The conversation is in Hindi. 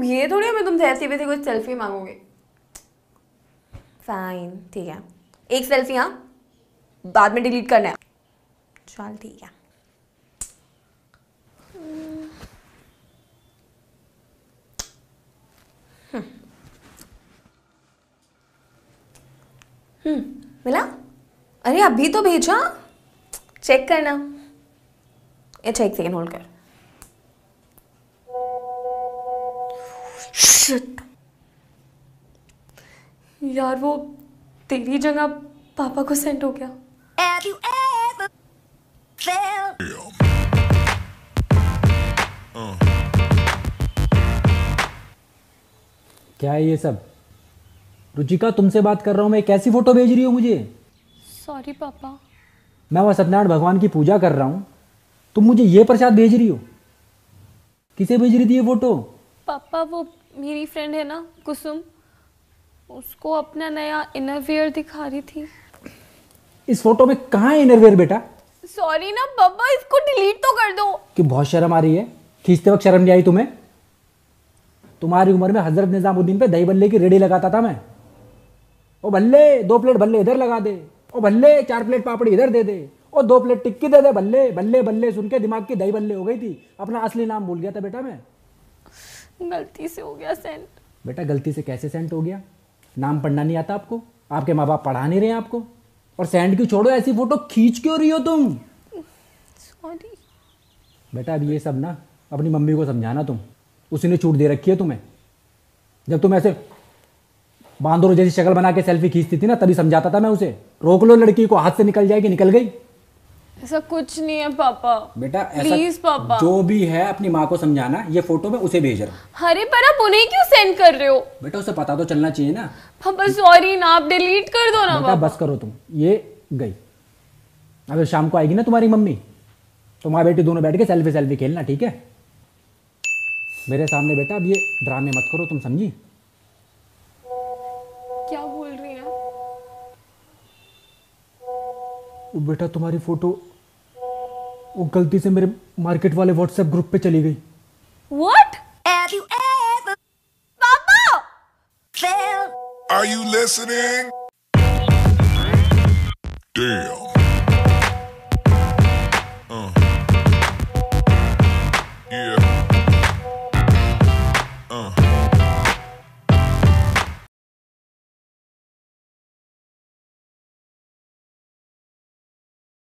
मतलब ये थोड़ी है मैं तुमसे ऐसी वैसे कुछ सेल्फी मांगूंगी फाइन ठीक है एक सेल्फी हाँ बाद में डिलीट करना है चल ठीक है हम्म, हम्म मिला अरे अभी तो भेजा चेक करना अच्छा एक सेकेंड होल्ड कर शिट यार वो तेरी जगह पापा को सेंट हो गया क्या है ये सब रुचिका तुमसे बात कर रहा हूँ मैं कैसी फोटो भेज रही हूँ मुझे सॉरी पापा मैं वह सत्यनारायण भगवान की पूजा कर रहा हूँ तुम मुझे ये प्रसाद भेज रही हो किसे भेज रही थी ये फोटो पापा वो मेरी फ्रेंड है ना कुसुम उसको अपना नया इनरवेयर दिखा रही थी इस फोटो में कहाँ है इनरवेयर बेटा सॉरी ना पापा इसको डिलीट तो कर दो कि बहुत शर्म आ रही है खींचते वक्त शर्म नहीं आई तुम्हें तुम्हारी उम्र में हजरत निजामुद्दीन पे दही बल्ले की रेडी लगाता था मैं ओ बल्ले दो प्लेट बल्ले इधर लगा दे ओ बल्ले चार प्लेट पापड़ी इधर दे दे ओ दो प्लेट टिक्की दे दे बल्ले बल्ले बल्ले सुन के दिमाग की दही बल्ले हो गई थी अपना असली नाम भूल गया था बेटा मैं गलती से हो गया सेंट बेटा गलती से कैसे सेंट हो गया नाम पढ़ना नहीं आता आपको आपके माँ बाप पढ़ा नहीं रहे आपको और सेंट क्यों छोड़ो ऐसी फोटो खींच क्यों रही हो तुम सॉरी बेटा अब ये सब ना अपनी मम्मी को समझाना तुम उसी ने छूट दे रखी है तुम्हें जब तुम ऐसे बांधो जैसी शक्ल बना के सेल्फी खींचती थी ना तभी समझाता था मैं उसे रोक लो लड़की को हाथ से निकल जाएगी निकल गई ऐसा कुछ नहीं है पापा बेटा प्लीज पापा जो भी है अपनी माँ को समझाना ये फोटो में उसे भेज रहा हूँ अरे पर आप उन्हें क्यों सेंड कर रहे हो बेटा उसे पता तो चलना चाहिए ना पापा सॉरी ना आप डिलीट कर दो ना बेटा बस करो तुम ये गई अगर शाम को आएगी ना तुम्हारी मम्मी तो माँ बेटी दोनों बैठ के सेल्फी सेल्फी खेलना ठीक है मेरे सामने बेटा अब ये ड्रामे मत करो तुम समझी क्या बोल रही है बेटा तुम्हारी फोटो वो गलती से मेरे मार्केट वाले व्हाट्सएप ग्रुप पे चली गई What? Have you ever? Baba! Phil? Are you listening? Damn. Uh. Yeah.